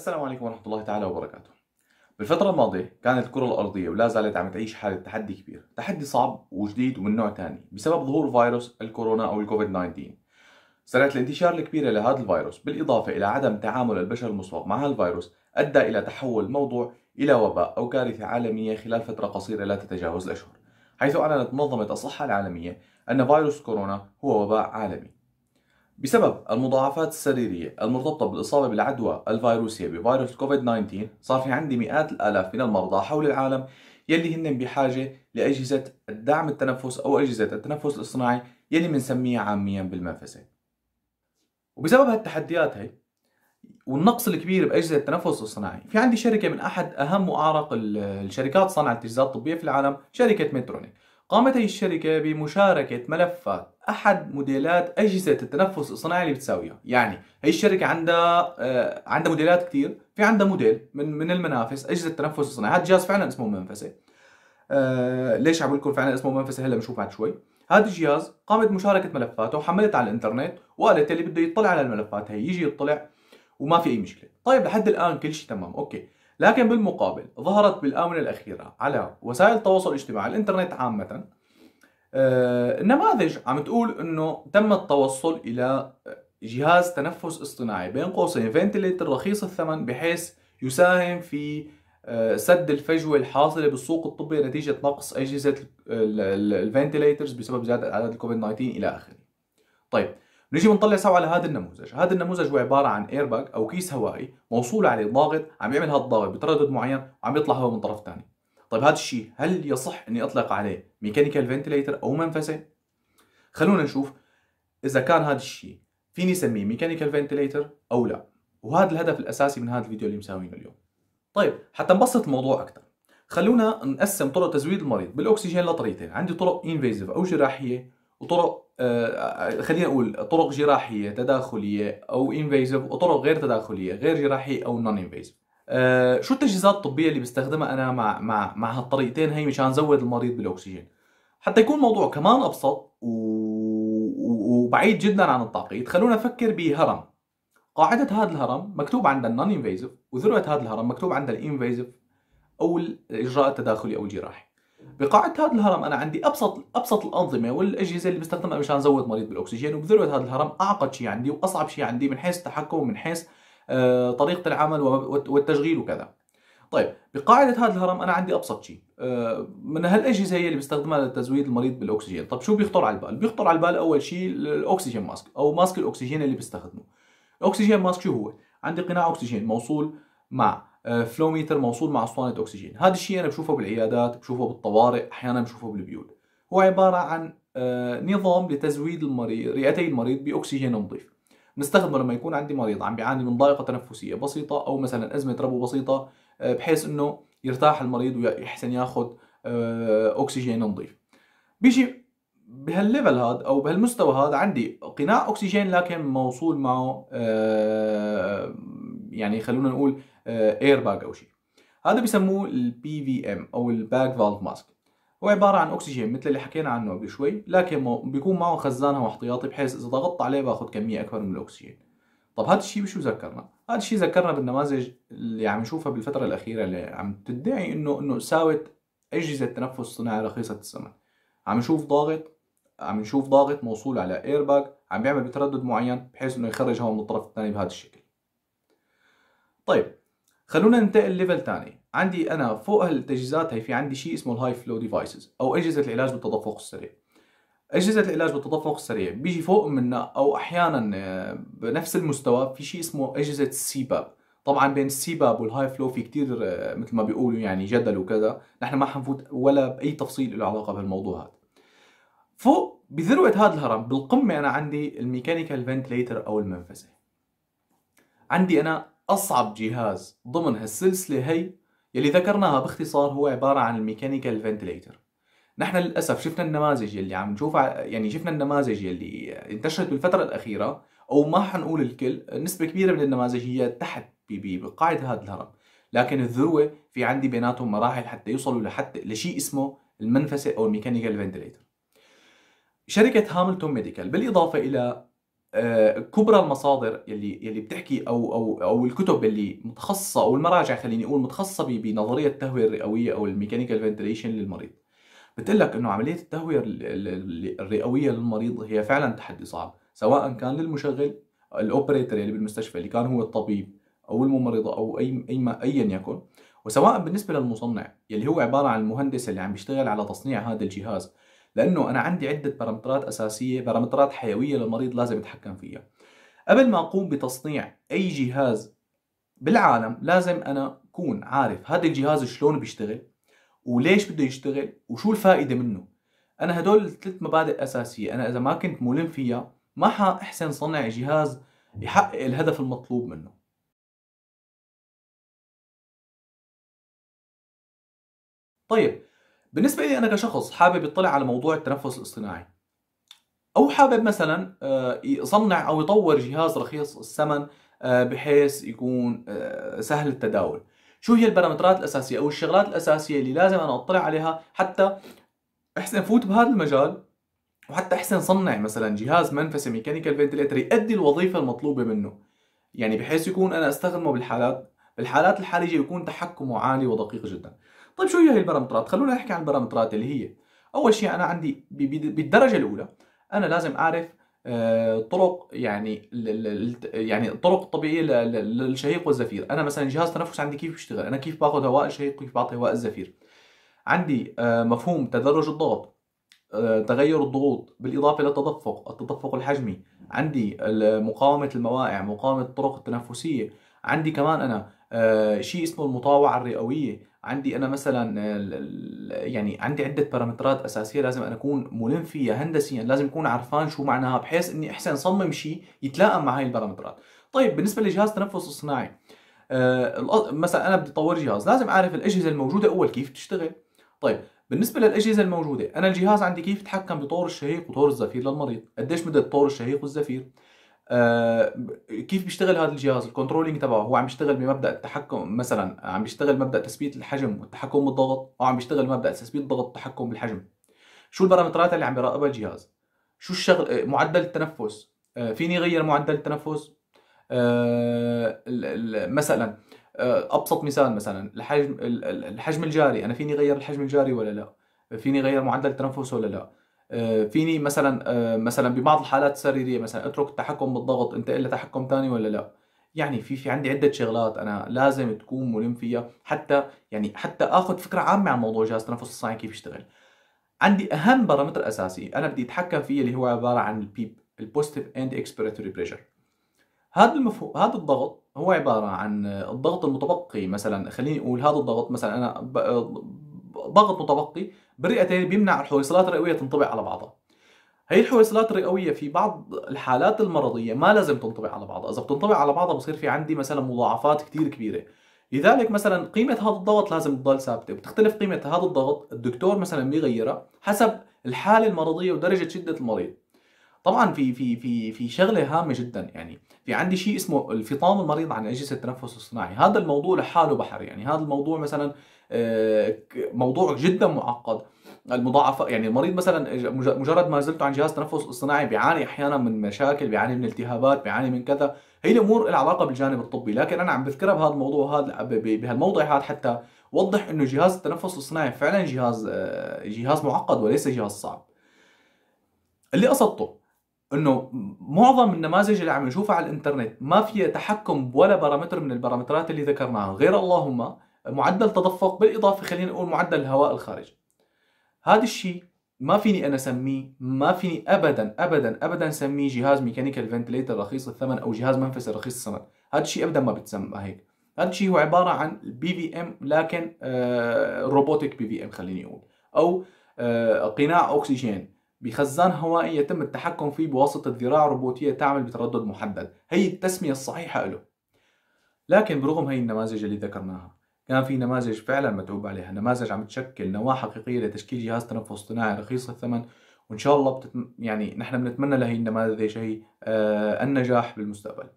السلام عليكم ورحمة الله تعالى وبركاته بالفترة الماضية كانت الكرة الأرضية ولا زالت عم تعيش حالة تحدي كبير تحدي صعب وجديد ومن نوع تاني بسبب ظهور فيروس الكورونا أو الكوفيد 19 سرعة الانتشار الكبيرة لهذا الفيروس بالإضافة إلى عدم تعامل البشر المسبق مع هذا الفيروس أدى إلى تحول الموضوع إلى وباء أو كارثة عالمية خلال فترة قصيرة لا تتجاوز الأشهر حيث أعلنت منظمة الصحة العالمية أن فيروس كورونا هو وباء عالمي بسبب المضاعفات السريرية المرتبطة بالإصابة بالعدوى الفيروسية بفيروس كوفيد 19 صار في عندي مئات الآلاف من المرضى حول العالم يلي هن بحاجة لأجهزة الدعم التنفس أو أجهزة التنفس الإصطناعي يلي بنسميها عاميا بالمنفسة وبسبب هالتحديات هي والنقص الكبير بأجهزة التنفس الاصطناعي في عندي شركة من أحد أهم وأعرق الشركات صنع التجهيزات الطبية في العالم شركة مترونيك قامت هي الشركة بمشاركة ملفات أحد موديلات أجهزة التنفس الصناعي اللي بتساويها يعني هي الشركة عندها آه، عندها موديلات كثير في عندها موديل من من المنافس أجهزة التنفس الصناعي هذا الجهاز فعلا اسمه منفسة آه، ليش عم لكم فعلا اسمه منفسة هلا بنشوف بعد شوي هذا الجهاز قامت مشاركة ملفاته وحملتها على الانترنت وقالت اللي بده يطلع على الملفات هي يجي يطلع وما في اي مشكله طيب لحد الان كل شيء تمام اوكي لكن بالمقابل ظهرت بالآونة الأخيرة على وسائل التواصل الاجتماعي الإنترنت عامة آه، نماذج عم تقول إنه تم التوصل إلى جهاز تنفس اصطناعي بين قوسين فنتليتر رخيص الثمن بحيث يساهم في آه، سد الفجوة الحاصلة بالسوق الطبي نتيجة نقص أجهزة الفنتليترز بسبب زيادة أعداد الكوفيد 19 إلى آخره. طيب نجي بنطلع سوا على هذا النموذج هذا النموذج هو عباره عن ايرباج او كيس هوائي موصول عليه ضاغط عم يعمل هذا الضاغط بتردد معين وعم يطلع هواء من طرف ثاني طيب هذا الشيء هل يصح اني اطلق عليه ميكانيكال فنتليتر او منفسه خلونا نشوف اذا كان هذا الشيء فيني اسميه ميكانيكال فنتليتر او لا وهذا الهدف الاساسي من هذا الفيديو اللي مساوينه اليوم طيب حتى نبسط الموضوع اكثر خلونا نقسم طرق تزويد المريض بالاكسجين لطريقتين عندي طرق انفيزيف او جراحيه وطرق آه، خلينا نقول طرق جراحيه تداخليه او انفيزف وطرق غير تداخليه غير جراحيه او نون آه شو التجهيزات الطبيه اللي بستخدمها انا مع مع مع هالطريقتين هي مشان زود المريض بالاكسجين حتى يكون الموضوع كمان ابسط وبعيد جدا عن التعقيد خلونا نفكر بهرم قاعدة هذا الهرم مكتوب عندها النون انفيزف وذروة هذا الهرم مكتوب عندها الانفيزف او الاجراء التداخلي او الجراحي بقاعة هذا الهرم أنا عندي أبسط أبسط الأنظمة والأجهزة اللي بستخدمها مشان أزود مريض بالأكسجين وبذروة هذا الهرم أعقد شيء عندي وأصعب شيء عندي من حيث التحكم ومن حيث آه، طريقة العمل والتشغيل وكذا. طيب بقاعدة هذا الهرم أنا عندي أبسط شيء آه، من هالأجهزة هي اللي بستخدمها لتزويد المريض بالأكسجين، طب شو بيخطر على البال؟ بيخطر على البال أول شيء الأكسجين ماسك أو ماسك الأكسجين اللي بستخدمه. الأكسجين ماسك شو هو؟ عندي قناع أكسجين موصول مع فلو آه، ميتر موصول مع اسطوانه اكسجين هذا الشيء انا بشوفه بالعيادات بشوفه بالطوارئ احيانا بشوفه بالبيوت هو عباره عن آه، نظام لتزويد المريض رئتي المريض باكسجين نظيف نستخدمه لما يكون عندي مريض عم بيعاني من ضائقه تنفسيه بسيطه او مثلا ازمه ربو بسيطه آه، بحيث انه يرتاح المريض ويحسن ياخذ اكسجين نظيف بيجي بهالليفل هذا او بهالمستوى هذا عندي قناع اكسجين لكن موصول معه يعني خلونا نقول اير آه، باج او شيء هذا بيسموه البي في ام او الباك فالف ماسك هو عبارة عن أكسجين مثل اللي حكينا عنه قبل شوي لكن بيكون معه خزانه واحتياطي بحيث إذا ضغطت عليه باخذ كمية أكبر من الأكسجين طب هذا الشيء بشو ذكرنا؟ هذا الشيء ذكرنا بالنماذج اللي عم نشوفها بالفترة الأخيرة اللي عم تدعي إنه إنه ساوت أجهزة تنفس صناعي رخيصة الثمن عم نشوف ضاغط عم نشوف ضاغط موصول على اير باج عم بيعمل بتردد معين بحيث انه يخرج هواء من الطرف الثاني بهذا الشكل طيب خلونا ننتقل ليفل ثاني عندي انا فوق هالتجهيزات هي في عندي شيء اسمه الهاي فلو ديفايسز او اجهزه العلاج بالتدفق السريع اجهزه العلاج بالتدفق السريع بيجي فوق منها او احيانا آه، بنفس المستوى في شيء اسمه اجهزه السيباب طبعا بين السيباب والهاي فلو في كتير آه، مثل ما بيقولوا يعني جدل وكذا نحن ما حنفوت ولا باي تفصيل له علاقه بهالموضوع هذا فوق بذروه هذا الهرم بالقمه انا عندي الميكانيكال فنتليتر او المنفذه عندي انا أصعب جهاز ضمن هالسلسلة هي يلي ذكرناها باختصار هو عبارة عن الميكانيكال فنتليتر نحن للأسف شفنا النماذج يلي عم نشوفها يعني شفنا النماذج يلي انتشرت بالفترة الأخيرة أو ما حنقول الكل نسبة كبيرة من النماذج هي تحت بقاعدة هذا الهرم لكن الذروة في عندي بيناتهم مراحل حتى يوصلوا لحتى لشيء اسمه المنفسة أو الميكانيكال فنتليتر شركة هاملتون ميديكال بالإضافة إلى آه، كبرى المصادر يلي يلي بتحكي او او او الكتب اللي متخصصه او المراجع خليني اقول متخصصه بنظريه التهويه الرئويه او الميكانيكال فنتليشن للمريض بتقول لك انه عمليه التهويه الرئويه للمريض هي فعلا تحدي صعب سواء كان للمشغل الاوبريتور اللي بالمستشفى اللي كان هو الطبيب او الممرضه او اي اي ما ايا يكن وسواء بالنسبه للمصنع يلي هو عباره عن المهندس اللي عم بيشتغل على تصنيع هذا الجهاز لانه انا عندي عده بارامترات اساسيه بارامترات حيويه للمريض لازم اتحكم فيها قبل ما اقوم بتصنيع اي جهاز بالعالم لازم انا اكون عارف هذا الجهاز شلون بيشتغل وليش بده يشتغل وشو الفائده منه انا هدول ثلاث مبادئ اساسيه انا اذا ما كنت ملم فيها ما حاحسن صنع جهاز يحقق الهدف المطلوب منه طيب بالنسبه لي انا كشخص حابب يطلع على موضوع التنفس الاصطناعي او حابب مثلا آه، يصنع او يطور جهاز رخيص الثمن آه، بحيث يكون آه، سهل التداول شو هي البارامترات الاساسيه او الشغلات الاساسيه اللي لازم انا اطلع عليها حتى احسن فوت بهذا المجال وحتى احسن صنع مثلا جهاز منفسه ميكانيكال فنتليتر يؤدي الوظيفه المطلوبه منه يعني بحيث يكون انا استخدمه بالحالات بالحالات الحرجه يكون تحكمه عالي ودقيق جدا طيب شو هي هي البارامترات خلونا نحكي عن البارامترات اللي هي اول شيء انا عندي بالدرجه الاولى انا لازم اعرف آه، طرق يعني يعني الطرق الطبيعيه للشهيق والزفير انا مثلا جهاز تنفس عندي كيف بيشتغل انا كيف باخذ هواء الشهيق وكيف بعطي هواء الزفير عندي آه، مفهوم تدرج الضغط آه، تغير الضغوط بالإضافة للتدفق التدفق الحجمي عندي مقاومة الموائع مقاومة الطرق التنفسية عندي كمان أنا شيء اسمه المطاوعة الرئوية عندي انا مثلا يعني عندي عده بارامترات اساسيه لازم انا اكون ملم فيها هندسيا لازم اكون عرفان شو معناها بحيث اني احسن اصمم شيء يتلائم مع هاي البارامترات طيب بالنسبه لجهاز التنفس الصناعي آه، مثلا انا بدي اطور جهاز لازم اعرف الاجهزه الموجوده اول كيف بتشتغل طيب بالنسبه للاجهزه الموجوده انا الجهاز عندي كيف يتحكم بطور الشهيق وطور الزفير للمريض قديش مده طور الشهيق والزفير آه، كيف بيشتغل هذا الجهاز الكنترولينج تبعه هو عم بيشتغل بمبدا التحكم مثلا عم بيشتغل مبدا تثبيت الحجم والتحكم بالضغط او عم بيشتغل مبدا تثبيت الضغط والتحكم بالحجم شو البارامترات اللي عم بيراقبها الجهاز شو الشغل آه، معدل التنفس آه، فيني غير معدل التنفس مثلا ابسط مثال مثلا الحجم الحجم الجاري انا فيني غير الحجم الجاري ولا لا فيني غير معدل التنفس ولا لا آه، فيني مثلا آه، مثلا ببعض الحالات السريريه مثلا اترك التحكم بالضغط انت الا تحكم ثاني ولا لا يعني في في عندي عده شغلات انا لازم تكون ملم فيها حتى يعني حتى اخذ فكره عامه عن موضوع جهاز التنفس الصناعي كيف يشتغل عندي اهم بارامتر اساسي انا بدي اتحكم فيه اللي هو عباره عن البيب البوزيتيف اند اكسبيراتوري بريشر هذا المفهوم هذا الضغط هو عباره عن الضغط المتبقي مثلا خليني اقول هذا الضغط مثلا انا ضغط متبقي بالرئتين بيمنع الحويصلات الرئويه تنطبع على بعضها هي الحويصلات الرئويه في بعض الحالات المرضيه ما لازم تنطبع على بعضها اذا بتنطبع على بعضها بصير في عندي مثلا مضاعفات كثير كبيره لذلك مثلا قيمة هذا الضغط لازم تضل ثابتة، بتختلف قيمة هذا الضغط الدكتور مثلا بيغيرها حسب الحالة المرضية ودرجة شدة المريض. طبعا في في في في شغله هامه جدا يعني في عندي شيء اسمه الفطام المريض عن اجهزه التنفس الصناعي هذا الموضوع لحاله بحر يعني هذا الموضوع مثلا آه، موضوع جدا معقد المضاعفه يعني المريض مثلا مجرد ما نزلته عن جهاز تنفس اصطناعي بيعاني احيانا من مشاكل بيعاني من التهابات بيعاني من كذا هي الامور لها علاقه بالجانب الطبي لكن انا عم بذكرها بهذا الموضوع هذا بهالموضع هذا حتى وضح انه جهاز التنفس الصناعي فعلا جهاز آه، جهاز معقد وليس جهاز صعب اللي قصدته انه معظم النماذج اللي عم نشوفها على الانترنت ما فيها تحكم ولا بارامتر من البارامترات اللي ذكرناها غير اللهم معدل تدفق بالاضافه خلينا نقول معدل الهواء الخارجي هذا الشيء ما فيني انا اسميه ما فيني ابدا ابدا ابدا سميه جهاز ميكانيكال فنتليتر رخيص الثمن او جهاز منفس رخيص الثمن هذا الشيء ابدا ما بتسمى هيك هذا الشيء هو عباره عن بي في ام لكن روبوتك بي في ام خليني اقول او آه، قناع اكسجين بخزان هوائي يتم التحكم فيه بواسطة ذراع روبوتية تعمل بتردد محدد هي التسمية الصحيحة له لكن برغم هي النماذج اللي ذكرناها كان في نماذج فعلا متعوب عليها نماذج عم تشكل نواة حقيقية لتشكيل جهاز تنفس اصطناعي رخيص الثمن وان شاء الله بتتم... يعني نحن بنتمنى لهي النماذج هي آه النجاح بالمستقبل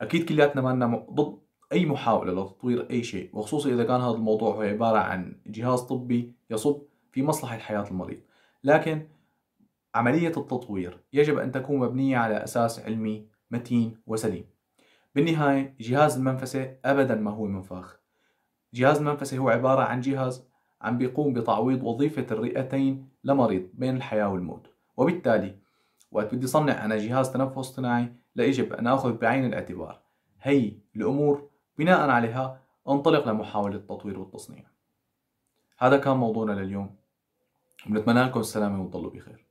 اكيد كلياتنا ما لنا ضد اي محاوله لتطوير اي شيء وخصوصا اذا كان هذا الموضوع هو عباره عن جهاز طبي يصب في مصلحه حياه المريض لكن عملية التطوير يجب أن تكون مبنية على أساس علمي متين وسليم بالنهاية جهاز المنفسة أبدا ما هو منفاخ جهاز المنفسة هو عبارة عن جهاز عم بيقوم بتعويض وظيفة الرئتين لمريض بين الحياة والموت وبالتالي وقت بدي صنع أنا جهاز تنفس اصطناعي يجب أن أخذ بعين الاعتبار هي الأمور بناء عليها أنطلق لمحاولة التطوير والتصنيع هذا كان موضوعنا لليوم ونتمنى لكم السلامة وتضلوا بخير